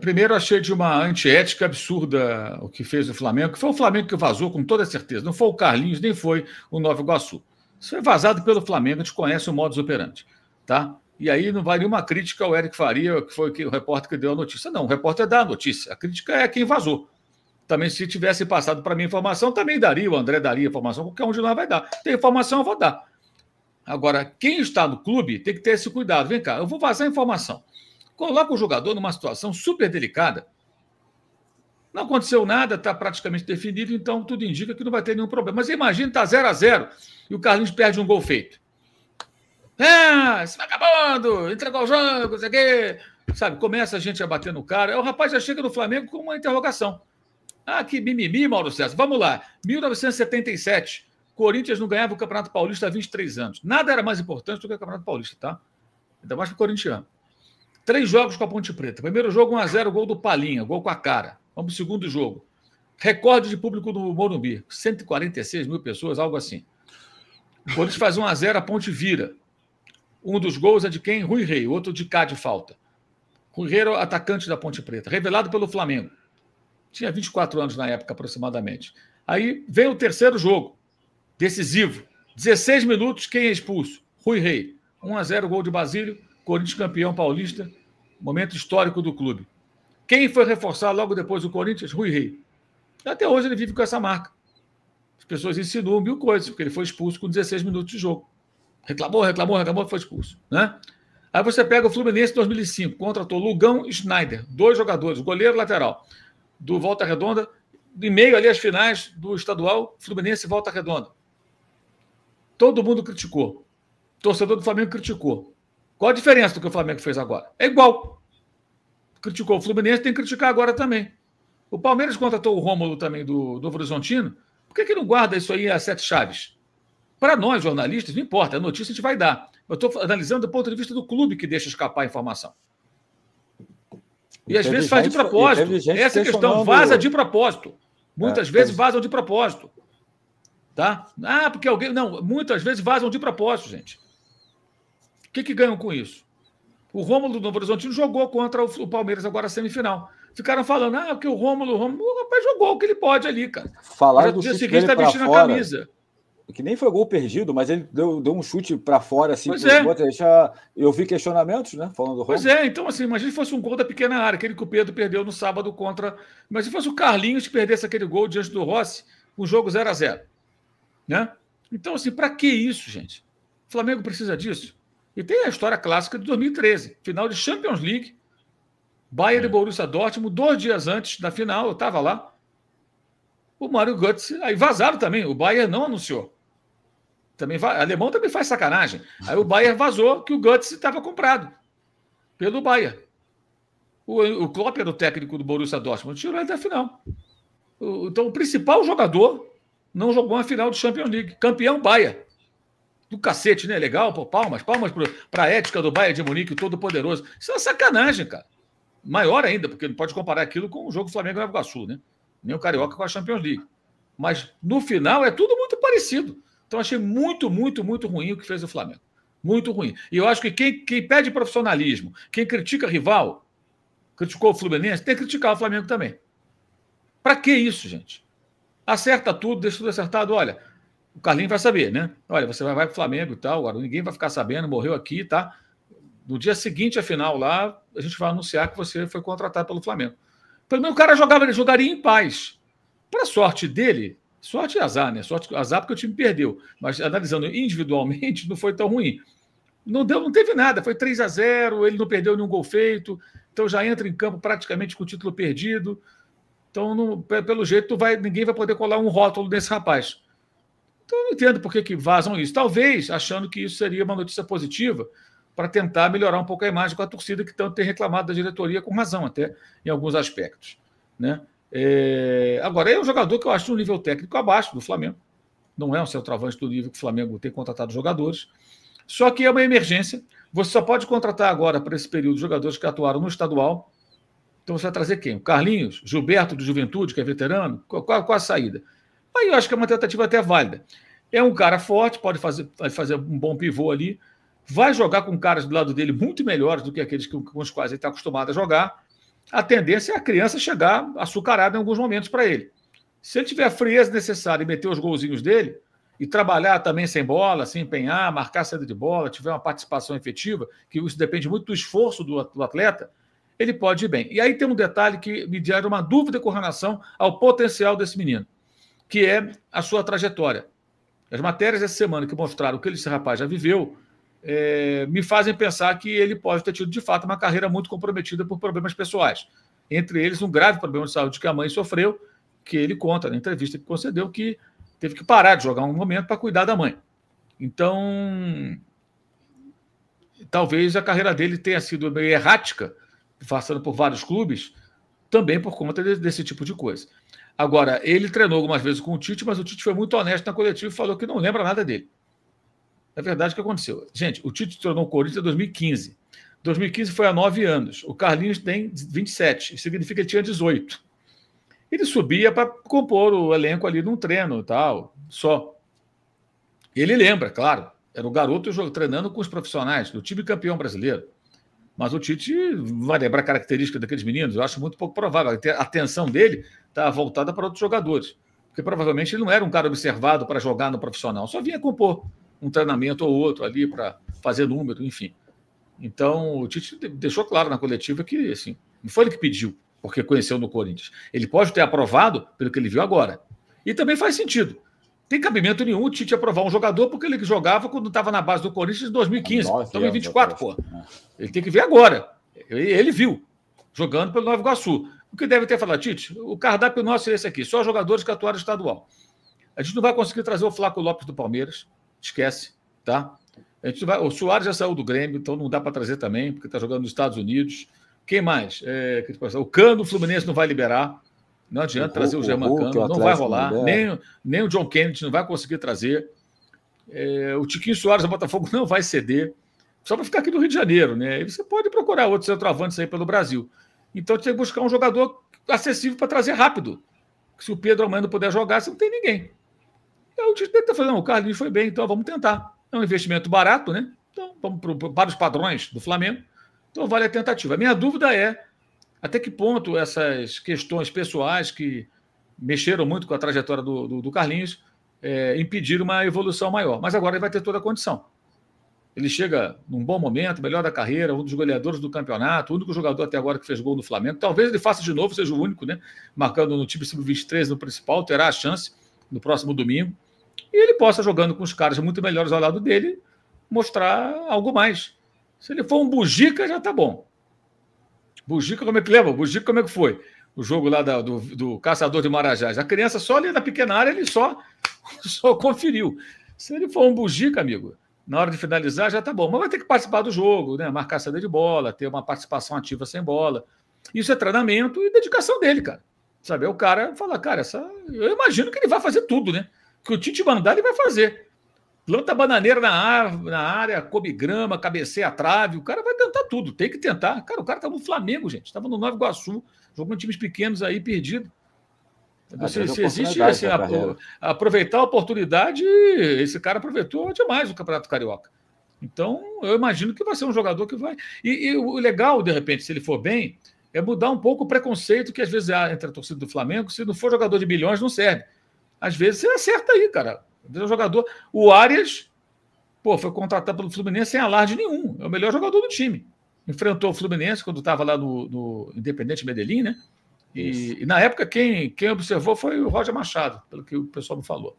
Primeiro, achei de uma antiética absurda o que fez o Flamengo, que foi o Flamengo que vazou com toda certeza. Não foi o Carlinhos, nem foi o Nova Iguaçu. Isso foi vazado pelo Flamengo, a gente conhece o modus operandi. Tá? E aí não vai nenhuma crítica ao Eric Faria, que foi o repórter que deu a notícia. Não, o repórter dá a notícia. A crítica é quem vazou. Também, se tivesse passado para mim a informação, também daria, o André daria a informação, qualquer um de nós vai dar. Tem informação, eu vou dar. Agora, quem está no clube tem que ter esse cuidado. Vem cá, eu vou vazar a informação coloca o jogador numa situação super delicada. Não aconteceu nada, está praticamente definido, então tudo indica que não vai ter nenhum problema. Mas imagina, está 0 a 0 e o Carlinhos perde um gol feito. É, esse vagabundo, entregou o jogo, não sei o quê. Sabe, começa a gente a bater no cara. É, o rapaz já chega no Flamengo com uma interrogação. Ah, que mimimi, Mauro César. Vamos lá. 1977, Corinthians não ganhava o Campeonato Paulista há 23 anos. Nada era mais importante do que o Campeonato Paulista, tá? Ainda mais para o corintiano. Três jogos com a Ponte Preta. Primeiro jogo 1x0, gol do Palinha, gol com a cara. Vamos o segundo jogo. Recorde de público no Morumbi, 146 mil pessoas, algo assim. O Corinthians faz 1x0, a Ponte vira. Um dos gols é de quem? Rui Rei, outro de cá de falta. Rui Rei era atacante da Ponte Preta, revelado pelo Flamengo. Tinha 24 anos na época, aproximadamente. Aí vem o terceiro jogo, decisivo. 16 minutos, quem é expulso? Rui Rei. 1x0, gol de Basílio. Corinthians campeão paulista, momento histórico do clube. Quem foi reforçar logo depois o Corinthians? Rui Rei. Até hoje ele vive com essa marca. As pessoas insinuam mil coisas, porque ele foi expulso com 16 minutos de jogo. Reclamou, reclamou, reclamou, foi expulso. Né? Aí você pega o Fluminense 2005, contratou Lugão e Schneider, dois jogadores, goleiro lateral, do Volta Redonda, em meio ali às finais do estadual, Fluminense e Volta Redonda. Todo mundo criticou. Torcedor do Flamengo criticou. Qual a diferença do que o Flamengo fez agora? É igual. Criticou o Fluminense, tem que criticar agora também. O Palmeiras contratou o Rômulo também do, do Horizontino. Por que, que não guarda isso aí a sete chaves? Para nós, jornalistas, não importa, a notícia a gente vai dar. Eu estou analisando do ponto de vista do clube que deixa escapar a informação. E, e às vezes gente, faz de propósito. Essa questão vaza de propósito. Muitas é, vezes teve... vazam de propósito. Tá? Ah, porque alguém. Não, muitas vezes vazam de propósito, gente que, que ganham com isso? O Rômulo do Novo Horizonte jogou contra o Palmeiras agora semifinal. Ficaram falando, ah, que o Rômulo, o Rômulo, o rapaz jogou o que ele pode ali, cara. Falaram do dia chute seguinte, tá vestindo fora, a camisa. Que nem foi gol perdido, mas ele deu, deu um chute para fora, assim, pois é. deixar. Eu vi questionamentos, né? Falando do Rômulo. Pois é, então, assim, imagina se fosse um gol da pequena área, aquele que o Pedro perdeu no sábado contra. Mas se fosse o Carlinhos que perdesse aquele gol diante do Rossi, o um jogo 0 a 0 Né? Então, assim, para que isso, gente? O Flamengo precisa disso? E tem a história clássica de 2013, final de Champions League, Bayern é. e Borussia Dortmund, dois dias antes da final, eu estava lá. O Mário Götze, aí vazaram também, o Bayern não anunciou. Também va... alemão também faz sacanagem. Aí o Bayern vazou que o Götze estava comprado pelo Bayern. O, o Klopp era o técnico do Borussia Dortmund, tirou ele da final. O, então o principal jogador não jogou a final de Champions League, campeão Bayern do cacete, né? Legal, pô, palmas, palmas para a ética do Bayern de Munique, o todo-poderoso. Isso é uma sacanagem, cara. Maior ainda, porque não pode comparar aquilo com o jogo Flamengo e Nova Iguaçu, né? Nem o Carioca com a Champions League. Mas no final é tudo muito parecido. Então achei muito, muito, muito ruim o que fez o Flamengo. Muito ruim. E eu acho que quem, quem pede profissionalismo, quem critica rival, criticou o Fluminense, tem que criticar o Flamengo também. Para que isso, gente? Acerta tudo, deixa tudo acertado. Olha, o Carlinho vai saber, né? Olha, você vai, vai para o Flamengo e tal, agora ninguém vai ficar sabendo, morreu aqui, tá? No dia seguinte, afinal, lá, a gente vai anunciar que você foi contratado pelo Flamengo. Pelo menos o cara jogava, ele jogaria em paz. Para sorte dele, sorte e azar, né? Sorte azar porque o time perdeu. Mas analisando individualmente, não foi tão ruim. Não deu, não teve nada, foi 3 a 0 ele não perdeu nenhum gol feito, então já entra em campo praticamente com o título perdido. Então, não, pelo jeito, vai, ninguém vai poder colar um rótulo desse rapaz. Então, eu não entendo por que, que vazam isso. Talvez achando que isso seria uma notícia positiva para tentar melhorar um pouco a imagem com a torcida que tanto tem reclamado da diretoria, com razão até, em alguns aspectos. Né? É... Agora, é um jogador que eu acho de um nível técnico abaixo do Flamengo. Não é um centroavante do nível que o Flamengo tem contratado jogadores. Só que é uma emergência. Você só pode contratar agora, para esse período, jogadores que atuaram no estadual. Então você vai trazer quem? O Carlinhos? Gilberto do Juventude, que é veterano? Qual, qual, qual a saída? Aí eu acho que é uma tentativa até válida. É um cara forte, pode fazer, pode fazer um bom pivô ali, vai jogar com caras do lado dele muito melhores do que aqueles com os quais ele está acostumado a jogar. A tendência é a criança chegar açucarada em alguns momentos para ele. Se ele tiver a frieza necessária e meter os golzinhos dele, e trabalhar também sem bola, se empenhar, marcar saída de bola, tiver uma participação efetiva, que isso depende muito do esforço do atleta, ele pode ir bem. E aí tem um detalhe que me diaria uma dúvida com relação ao potencial desse menino que é a sua trajetória. As matérias dessa semana que mostraram o que esse rapaz já viveu é, me fazem pensar que ele pode ter tido, de fato, uma carreira muito comprometida por problemas pessoais. Entre eles, um grave problema de saúde que a mãe sofreu, que ele conta na entrevista que concedeu, que teve que parar de jogar um momento para cuidar da mãe. Então, talvez a carreira dele tenha sido meio errática, passando por vários clubes, também por conta desse tipo de coisa. Agora, ele treinou algumas vezes com o Tite, mas o Tite foi muito honesto na coletiva e falou que não lembra nada dele. É verdade o que aconteceu. Gente, o Tite treinou o Corinthians em 2015. 2015 foi há nove anos. O Carlinhos tem 27. Isso significa que ele tinha 18. Ele subia para compor o elenco ali num treino tal, só. Ele lembra, claro. Era o garoto treinando com os profissionais do time campeão brasileiro. Mas o Tite vai lembrar a característica daqueles meninos. Eu acho muito pouco provável. A atenção dele tá, voltada para outros jogadores. Porque provavelmente ele não era um cara observado para jogar no profissional, só vinha compor um treinamento ou outro ali para fazer número, enfim. Então, o Tite deixou claro na coletiva que, assim, não foi ele que pediu, porque conheceu no Corinthians. Ele pode ter aprovado pelo que ele viu agora. E também faz sentido. Tem cabimento nenhum o Tite aprovar um jogador porque ele jogava quando estava na base do Corinthians em 2015. Nossa, então em é, é, pô. Ele tem que ver agora. Ele viu, jogando pelo Nova Iguaçu. O que deve ter falado, Tite, o cardápio nosso é esse aqui, só jogadores que atuaram estadual. A gente não vai conseguir trazer o Flaco Lopes do Palmeiras, esquece, tá? A gente vai, o Soares já saiu do Grêmio, então não dá para trazer também, porque está jogando nos Estados Unidos. Quem mais? É, o Cano, o Fluminense não vai liberar. Não adianta o trazer o, o German Cano, não vai rolar. nem, nem o John Kennedy não vai conseguir trazer. É, o Tiquinho Soares do Botafogo não vai ceder. Só para ficar aqui no Rio de Janeiro, né? E você pode procurar outros centroavantes aí pelo Brasil. Então tem que buscar um jogador acessível para trazer rápido. Se o Pedro amanhã não puder jogar, você não tem ninguém. Aí o Tite está falando, o Carlinhos foi bem, então vamos tentar. É um investimento barato, né? Então, vamos para os padrões do Flamengo. Então vale a tentativa. A minha dúvida é até que ponto essas questões pessoais que mexeram muito com a trajetória do, do, do Carlinhos é, impediram uma evolução maior. Mas agora ele vai ter toda a condição. Ele chega num bom momento, melhor da carreira, um dos goleadores do campeonato, o único jogador até agora que fez gol no Flamengo. Talvez ele faça de novo, seja o único, né? Marcando no time sub-23 no principal, terá a chance no próximo domingo. E ele possa, jogando com os caras muito melhores ao lado dele, mostrar algo mais. Se ele for um bugica, já tá bom. Bugica, como é que lembra? Bugica, como é que foi? O jogo lá da, do, do Caçador de Marajás. A criança só ali na pequena área, ele só, só conferiu. Se ele for um bugica, amigo, na hora de finalizar já tá bom, mas vai ter que participar do jogo, né? Marcar saída de bola, ter uma participação ativa sem bola. Isso é treinamento e dedicação dele, cara. Sabe, é o cara fala, cara, essa... eu imagino que ele vai fazer tudo, né? Que o Tite mandar, ele vai fazer. Planta bananeira na, ar... na área, come grama, cabeceia a trave, o cara vai tentar tudo, tem que tentar. Cara, o cara estava tá no Flamengo, gente, tava no Nova Iguaçu, jogando times pequenos aí, perdido se existe assim aproveitar a oportunidade, esse cara aproveitou demais o Campeonato Carioca. Então, eu imagino que vai ser um jogador que vai. E, e, o legal, de repente, se ele for bem, é mudar um pouco o preconceito que às vezes há entre a torcida do Flamengo. Se não for jogador de milhões não serve. Às vezes você acerta aí, cara. é um jogador. O Arias, pô, foi contratado pelo Fluminense sem alarde nenhum. É o melhor jogador do time. Enfrentou o Fluminense quando estava lá no, no Independente Medellín, né? E, e, na época, quem, quem observou foi o Roger Machado, pelo que o pessoal me falou.